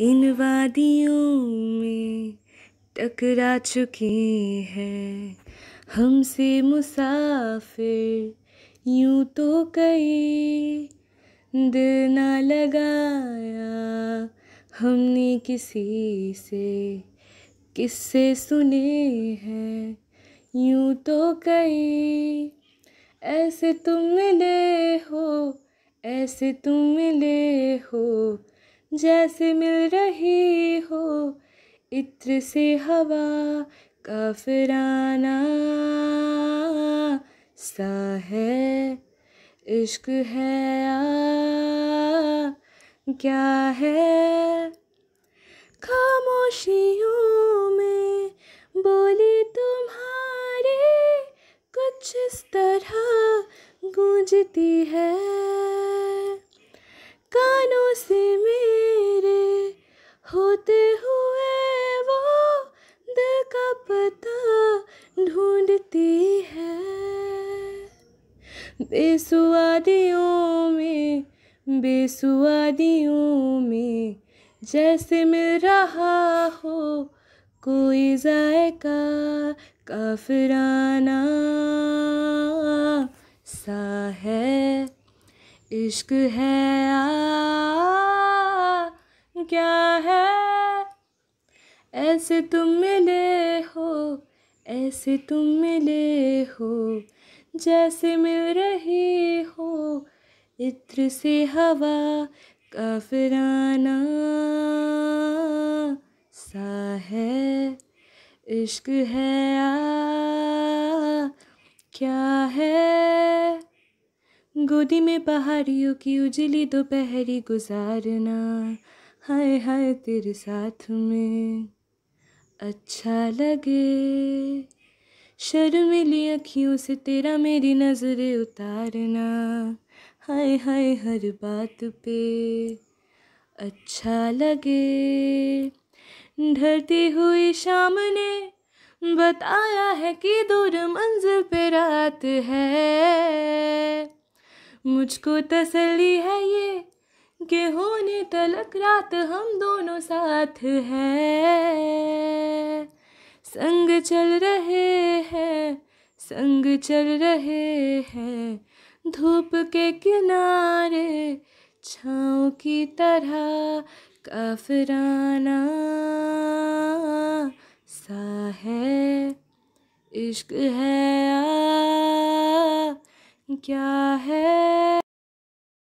इन वादियों में टकरा चुके हैं हमसे मुसाफिर यूं तो कहे दिल ना लगाया हमने किसी से किससे सुने हैं यूं तो कहे ऐसे तुम मिले हो ऐसे तुम मिले हो जैसे मिल रही हो इत्र से हवा काफराना सा है इश्क है आ, क्या है खामोशियों में बोली तुम्हारे कुछ इस तरह गूंजती है कानों से मेरे होते हुए वो दिल का पता ढूंढती है बेसुआदियों में बेसुआदियों में जैसे मिल रहा हो कोई जायका काफराना सा है इश्क है आ क्या है ऐसे तुम मिले हो ऐसे तुम मिले हो जैसे मिल रही हो इत्र से हवा काफराना सा है इश्क है आ क्या है गोदी में पहाड़ियों की उजली दोपहरी गुजारना हाय हाय तेरे साथ में अच्छा लगे शर्मिली अखियों से तेरा मेरी नज़रें उतारना हाय हाय हर बात पे अच्छा लगे ढरती हुई शाम ने बताया है कि दूर मंजिल पे रात है मुझको तसली है ये कि होने तलक रात हम दोनों साथ है संग चल रहे हैं संग चल रहे हैं धूप के किनारे छाँव की तरह काफराना सा है इश्क है आ क्या है